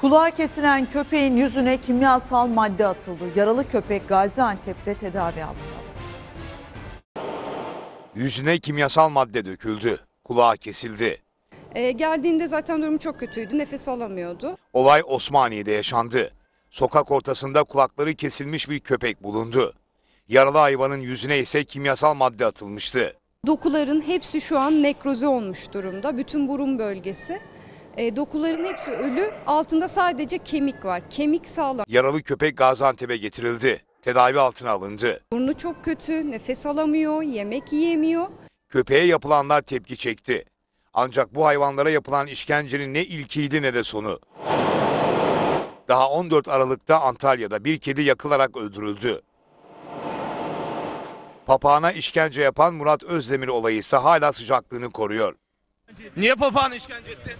Kulağı kesilen köpeğin yüzüne kimyasal madde atıldı. Yaralı köpek Gaziantep'te tedavi altında. Yüzüne kimyasal madde döküldü. kulağı kesildi. Ee, geldiğinde zaten durumu çok kötüydü. Nefes alamıyordu. Olay Osmaniye'de yaşandı. Sokak ortasında kulakları kesilmiş bir köpek bulundu. Yaralı hayvanın yüzüne ise kimyasal madde atılmıştı. Dokuların hepsi şu an nekroze olmuş durumda. Bütün burun bölgesi. E, dokuların hepsi ölü, altında sadece kemik var. Kemik sağlam. Yaralı köpek Gaziantep'e getirildi. Tedavi altına alındı. Burnu çok kötü, nefes alamıyor, yemek yiyemiyor. Köpeğe yapılanlar tepki çekti. Ancak bu hayvanlara yapılan işkencenin ne ilkiydi ne de sonu. Daha 14 Aralık'ta Antalya'da bir kedi yakılarak öldürüldü. Papağana işkence yapan Murat Özdemir olayı ise hala sıcaklığını koruyor. Niye papağana işkence etti?